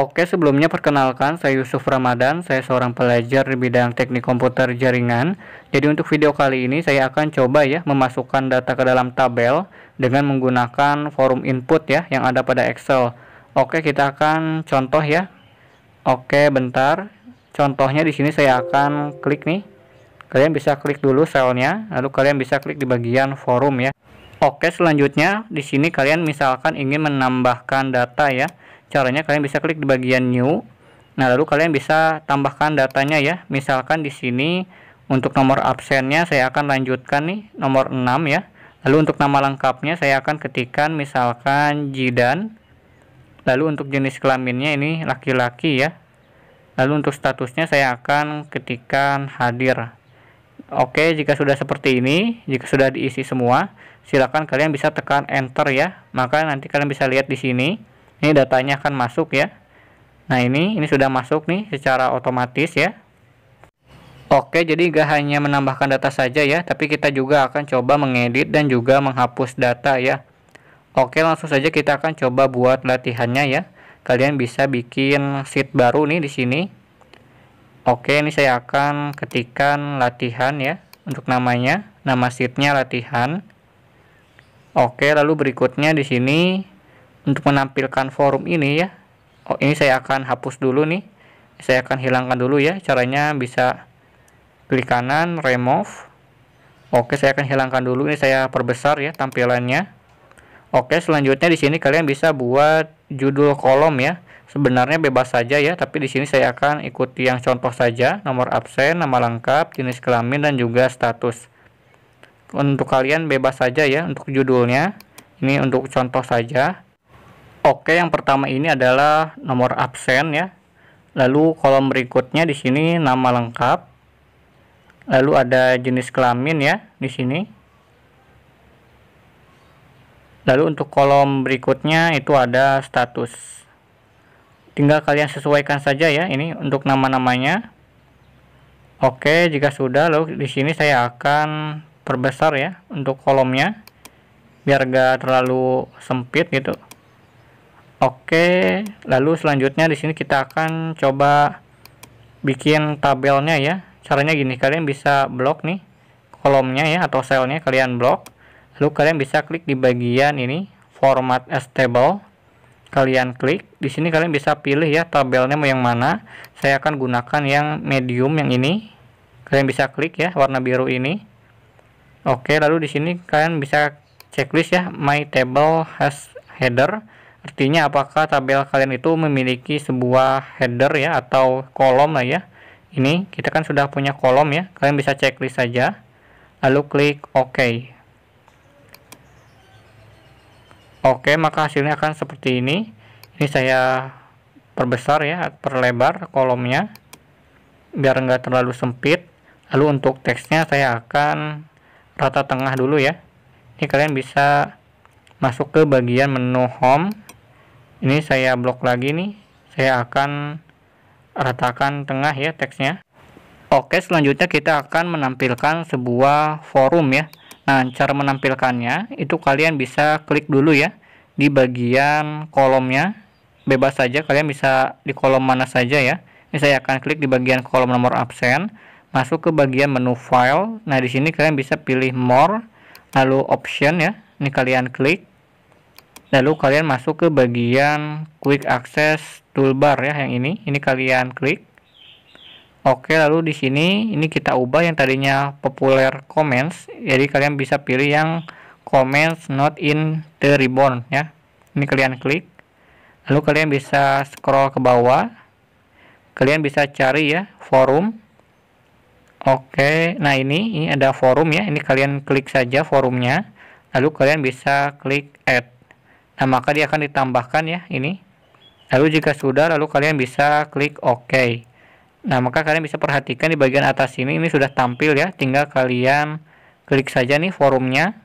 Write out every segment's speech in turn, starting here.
Oke, sebelumnya perkenalkan, saya Yusuf Ramadan, saya seorang pelajar di bidang teknik komputer jaringan. Jadi untuk video kali ini saya akan coba ya memasukkan data ke dalam tabel dengan menggunakan forum input ya yang ada pada Excel. Oke, kita akan contoh ya. Oke, bentar. Contohnya di sini saya akan klik nih. Kalian bisa klik dulu selnya, lalu kalian bisa klik di bagian forum ya. Oke, selanjutnya di sini kalian misalkan ingin menambahkan data ya caranya kalian bisa klik di bagian new nah lalu kalian bisa tambahkan datanya ya misalkan di sini untuk nomor absennya saya akan lanjutkan nih nomor 6 ya lalu untuk nama lengkapnya saya akan ketikkan misalkan Jidan lalu untuk jenis kelaminnya ini laki-laki ya lalu untuk statusnya saya akan ketikkan hadir oke jika sudah seperti ini jika sudah diisi semua silakan kalian bisa tekan enter ya maka nanti kalian bisa lihat di sini ini datanya akan masuk ya nah ini ini sudah masuk nih secara otomatis ya Oke, jadi gak hanya menambahkan data saja ya, tapi kita juga akan coba mengedit dan juga menghapus data ya. Oke, langsung saja kita akan coba buat latihannya ya. Kalian bisa bikin sheet baru nih di sini. Oke, ini saya akan ketikkan latihan ya untuk namanya, nama sheetnya latihan. Oke, lalu berikutnya di sini untuk menampilkan forum ini ya oh ini saya akan hapus dulu nih saya akan hilangkan dulu ya caranya bisa klik kanan remove oke saya akan hilangkan dulu ini saya perbesar ya tampilannya oke selanjutnya di sini kalian bisa buat judul kolom ya sebenarnya bebas saja ya tapi di sini saya akan ikuti yang contoh saja nomor absen nama lengkap jenis kelamin dan juga status untuk kalian bebas saja ya untuk judulnya ini untuk contoh saja Oke, yang pertama ini adalah nomor absen ya. Lalu kolom berikutnya di sini nama lengkap. Lalu ada jenis kelamin ya di sini. Lalu untuk kolom berikutnya itu ada status. Tinggal kalian sesuaikan saja ya ini untuk nama-namanya. Oke, jika sudah lalu di sini saya akan perbesar ya untuk kolomnya biar gak terlalu sempit gitu. Oke, lalu selanjutnya di sini kita akan coba bikin tabelnya ya. Caranya gini, kalian bisa blok nih kolomnya ya atau selnya kalian blok. Lalu kalian bisa klik di bagian ini format as table. Kalian klik. Di sini kalian bisa pilih ya tabelnya mau yang mana. Saya akan gunakan yang medium yang ini. Kalian bisa klik ya warna biru ini. Oke, lalu di sini kalian bisa checklist ya my table has header Artinya apakah tabel kalian itu memiliki sebuah header ya atau kolom lah ya. Ini kita kan sudah punya kolom ya. Kalian bisa checklist saja. Lalu klik OK. Oke, maka hasilnya akan seperti ini. Ini saya perbesar ya, perlebar kolomnya biar nggak terlalu sempit. Lalu untuk teksnya saya akan rata tengah dulu ya. Ini kalian bisa masuk ke bagian menu home ini saya blok lagi nih saya akan ratakan tengah ya teksnya oke selanjutnya kita akan menampilkan sebuah forum ya nah cara menampilkannya itu kalian bisa klik dulu ya di bagian kolomnya bebas saja kalian bisa di kolom mana saja ya ini saya akan klik di bagian kolom nomor absen masuk ke bagian menu file nah di sini kalian bisa pilih more lalu option ya ini kalian klik lalu kalian masuk ke bagian quick access toolbar ya yang ini ini kalian klik Oke, lalu di sini ini kita ubah yang tadinya populer comments, jadi kalian bisa pilih yang comments not in the ribbon ya. Ini kalian klik. Lalu kalian bisa scroll ke bawah. Kalian bisa cari ya forum. Oke, nah ini ini ada forum ya. Ini kalian klik saja forumnya. Lalu kalian bisa klik add. Nah, maka dia akan ditambahkan ya ini. Lalu jika sudah, lalu kalian bisa klik OK. Nah, maka kalian bisa perhatikan di bagian atas ini, ini sudah tampil ya. Tinggal kalian klik saja nih forumnya.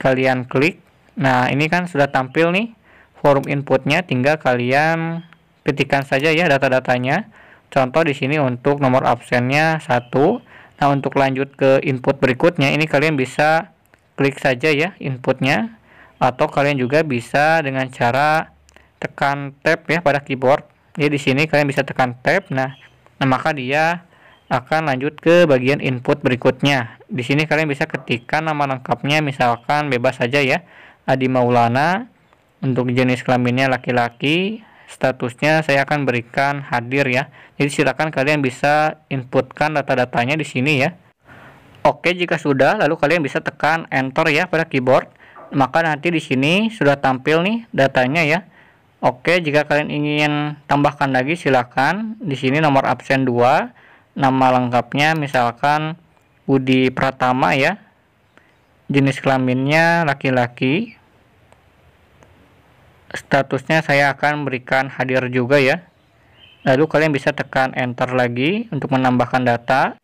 Kalian klik. Nah, ini kan sudah tampil nih forum inputnya. Tinggal kalian ketikkan saja ya data-datanya. Contoh di sini untuk nomor absennya satu. Nah, untuk lanjut ke input berikutnya, ini kalian bisa klik saja ya inputnya atau kalian juga bisa dengan cara tekan tab ya pada keyboard ya di sini kalian bisa tekan tab nah nah maka dia akan lanjut ke bagian input berikutnya di sini kalian bisa ketikkan nama lengkapnya misalkan bebas saja ya Adi Maulana untuk jenis kelaminnya laki-laki statusnya saya akan berikan hadir ya jadi silakan kalian bisa inputkan data-datanya di sini ya Oke jika sudah lalu kalian bisa tekan enter ya pada keyboard maka nanti di sini sudah tampil nih datanya ya Oke jika kalian ingin tambahkan lagi silahkan di sini nomor absen 2 nama lengkapnya misalkan Budi Pratama ya jenis kelaminnya laki-laki statusnya saya akan berikan hadir juga ya lalu kalian bisa tekan enter lagi untuk menambahkan data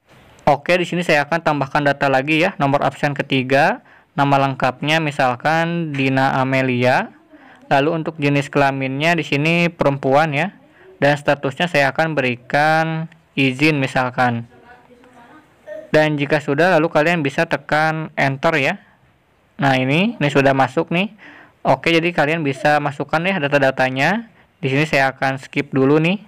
oke di sini saya akan tambahkan data lagi ya nomor absen ketiga nama lengkapnya misalkan Dina Amelia. Lalu untuk jenis kelaminnya di sini perempuan ya. Dan statusnya saya akan berikan izin misalkan. Dan jika sudah lalu kalian bisa tekan enter ya. Nah, ini ini sudah masuk nih. Oke, jadi kalian bisa masukkan ya data-datanya. Di sini saya akan skip dulu nih.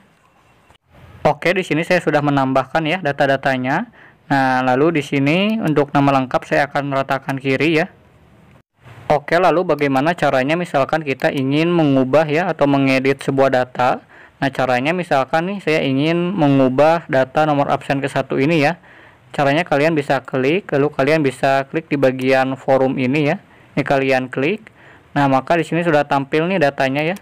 Oke, di sini saya sudah menambahkan ya data-datanya. Nah, lalu di sini untuk nama lengkap saya akan meratakan kiri ya. Oke, lalu bagaimana caranya misalkan kita ingin mengubah ya atau mengedit sebuah data. Nah, caranya misalkan nih saya ingin mengubah data nomor absen ke satu ini ya. Caranya kalian bisa klik, lalu kalian bisa klik di bagian forum ini ya. Ini kalian klik. Nah, maka di sini sudah tampil nih datanya ya.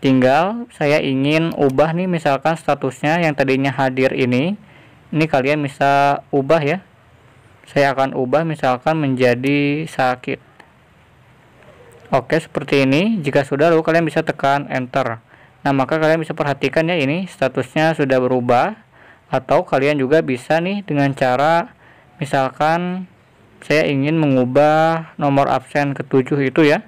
Tinggal saya ingin ubah nih misalkan statusnya yang tadinya hadir ini ini kalian bisa ubah ya saya akan ubah misalkan menjadi sakit oke seperti ini jika sudah lalu kalian bisa tekan enter nah maka kalian bisa perhatikan ya ini statusnya sudah berubah atau kalian juga bisa nih dengan cara misalkan saya ingin mengubah nomor absen ketujuh itu ya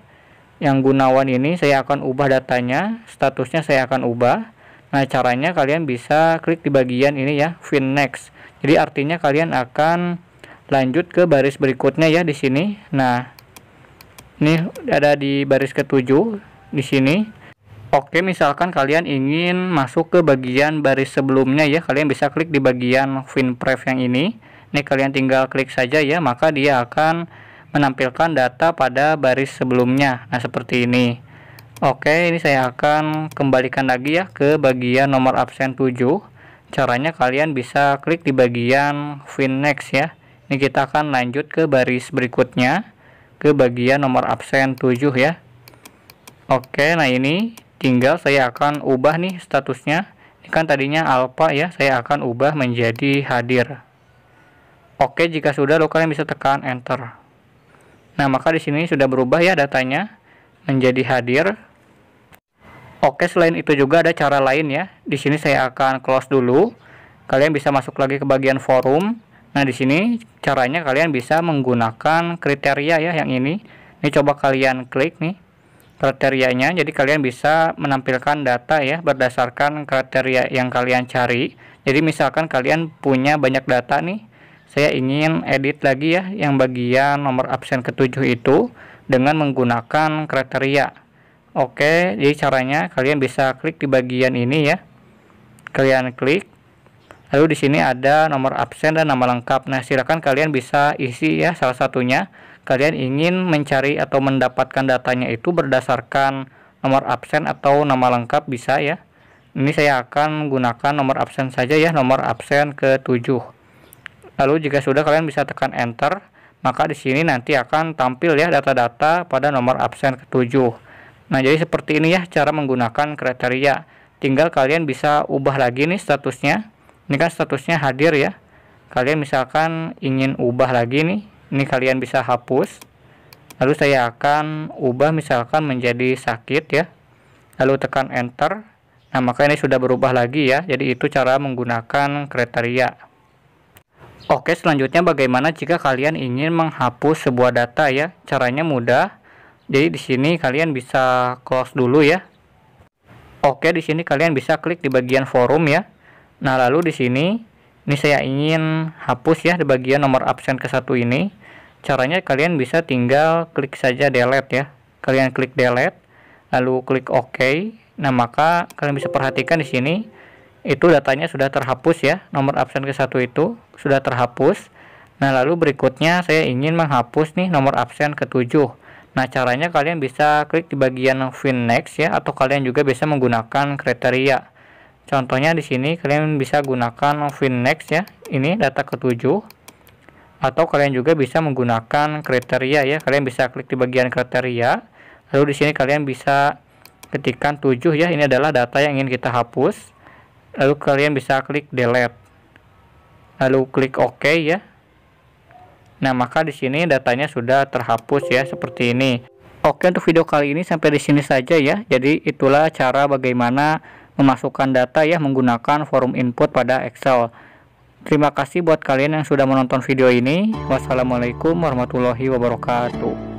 yang gunawan ini saya akan ubah datanya statusnya saya akan ubah Nah, caranya kalian bisa klik di bagian ini ya, fin next. Jadi artinya kalian akan lanjut ke baris berikutnya ya di sini. Nah, ini ada di baris ketujuh di sini. Oke, misalkan kalian ingin masuk ke bagian baris sebelumnya ya, kalian bisa klik di bagian fin pref yang ini. Ini kalian tinggal klik saja ya, maka dia akan menampilkan data pada baris sebelumnya. Nah, seperti ini. Oke, ini saya akan kembalikan lagi ya ke bagian nomor absen 7. Caranya kalian bisa klik di bagian fin next ya. Ini kita akan lanjut ke baris berikutnya ke bagian nomor absen 7 ya. Oke, nah ini tinggal saya akan ubah nih statusnya. Ini kan tadinya alpha ya, saya akan ubah menjadi hadir. Oke, jika sudah lo kalian bisa tekan enter. Nah, maka di sini sudah berubah ya datanya menjadi hadir Oke, selain itu juga ada cara lain ya. Di sini saya akan close dulu. Kalian bisa masuk lagi ke bagian forum. Nah, di sini caranya kalian bisa menggunakan kriteria ya yang ini. Ini coba kalian klik nih kriterianya. Jadi kalian bisa menampilkan data ya berdasarkan kriteria yang kalian cari. Jadi misalkan kalian punya banyak data nih. Saya ingin edit lagi ya yang bagian nomor absen ketujuh itu dengan menggunakan kriteria. Oke, jadi caranya kalian bisa klik di bagian ini ya. Kalian klik. Lalu di sini ada nomor absen dan nama lengkap. Nah, silakan kalian bisa isi ya salah satunya. Kalian ingin mencari atau mendapatkan datanya itu berdasarkan nomor absen atau nama lengkap bisa ya. Ini saya akan gunakan nomor absen saja ya, nomor absen ke-7. Lalu jika sudah kalian bisa tekan enter, maka di sini nanti akan tampil ya data-data pada nomor absen ke-7. Nah, jadi seperti ini ya cara menggunakan kriteria. Tinggal kalian bisa ubah lagi nih statusnya. Ini kan statusnya hadir ya. Kalian misalkan ingin ubah lagi nih. Ini kalian bisa hapus. Lalu saya akan ubah misalkan menjadi sakit ya. Lalu tekan enter. Nah, maka ini sudah berubah lagi ya. Jadi itu cara menggunakan kriteria. Oke, selanjutnya bagaimana jika kalian ingin menghapus sebuah data ya? Caranya mudah. Jadi di sini kalian bisa close dulu ya. Oke, di sini kalian bisa klik di bagian forum ya. Nah, lalu di sini ini saya ingin hapus ya di bagian nomor absen ke satu ini. Caranya kalian bisa tinggal klik saja delete ya. Kalian klik delete, lalu klik OK. Nah, maka kalian bisa perhatikan di sini itu datanya sudah terhapus ya. Nomor absen ke satu itu sudah terhapus. Nah, lalu berikutnya saya ingin menghapus nih nomor absen ke 7. Nah, caranya kalian bisa klik di bagian Fin Next ya, atau kalian juga bisa menggunakan kriteria. Contohnya di sini kalian bisa gunakan Fin Next ya, ini data ketujuh. Atau kalian juga bisa menggunakan kriteria ya, kalian bisa klik di bagian kriteria. Lalu di sini kalian bisa ketikkan 7 ya, ini adalah data yang ingin kita hapus. Lalu kalian bisa klik delete. Lalu klik OK ya. Nah, maka di sini datanya sudah terhapus ya seperti ini. Oke, untuk video kali ini sampai di sini saja ya. Jadi, itulah cara bagaimana memasukkan data ya menggunakan forum input pada Excel. Terima kasih buat kalian yang sudah menonton video ini. Wassalamualaikum warahmatullahi wabarakatuh.